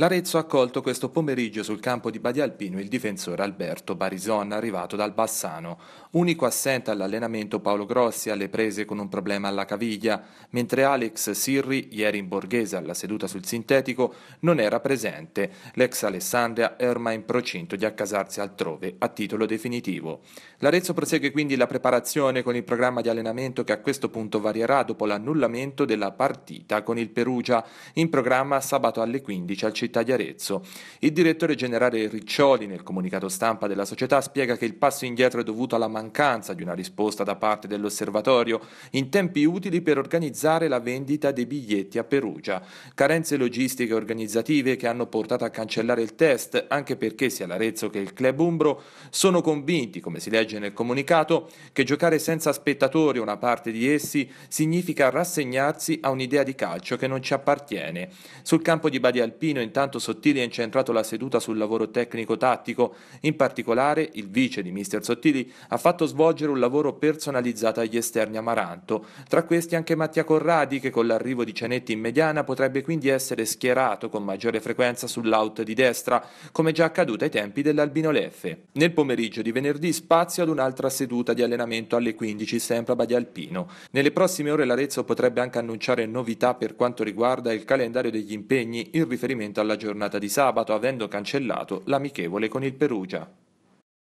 L'Arezzo ha accolto questo pomeriggio sul campo di Badialpino il difensore Alberto Barison, arrivato dal Bassano, unico assente all'allenamento Paolo Grossi alle prese con un problema alla caviglia, mentre Alex Sirri, ieri in borghese alla seduta sul sintetico, non era presente. L'ex Alessandria è ormai in procinto di accasarsi altrove a titolo definitivo. L'Arezzo prosegue quindi la preparazione con il programma di allenamento che a questo punto varierà dopo l'annullamento della partita con il Perugia, in programma sabato alle 15 al centro città di Arezzo. Il direttore generale Riccioli, nel comunicato stampa della società, spiega che il passo indietro è dovuto alla mancanza di una risposta da parte dell'osservatorio in tempi utili per organizzare la vendita dei biglietti a Perugia. Carenze logistiche e organizzative che hanno portato a cancellare il test, anche perché sia l'Arezzo che il club Umbro sono convinti, come si legge nel comunicato, che giocare senza spettatori o una parte di essi significa rassegnarsi a un'idea di calcio che non ci appartiene. Sul campo di Badi Alpino, intanto, Intanto Sottili ha incentrato la seduta sul lavoro tecnico-tattico, in particolare il vice di mister Sottili ha fatto svolgere un lavoro personalizzato agli esterni Amaranto, tra questi anche Mattia Corradi che con l'arrivo di Cianetti in mediana potrebbe quindi essere schierato con maggiore frequenza sull'out di destra, come già accaduto ai tempi dell'Albino Leffe. Nel pomeriggio di venerdì spazio ad un'altra seduta di allenamento alle 15 sempre a Badialpino. Nelle prossime ore l'Arezzo potrebbe anche annunciare novità per quanto riguarda il calendario degli impegni in riferimento alla alla giornata di sabato avendo cancellato l'amichevole con il Perugia.